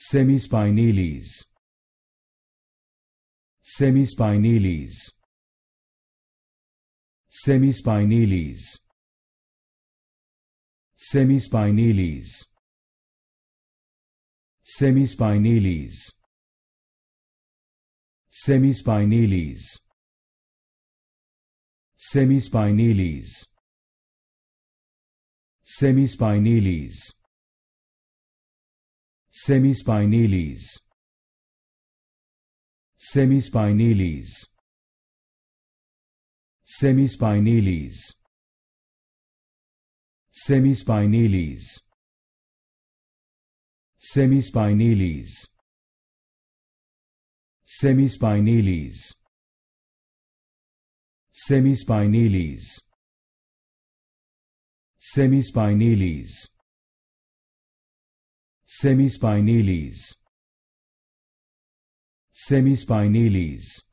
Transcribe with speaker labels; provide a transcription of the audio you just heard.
Speaker 1: semispinales semispinales semispinales semispinales semispinales semispinales semispinales semispinales semispinales semispinales semispinales semispinales semispinales semispinales semispinales semispinales semispinales semispinales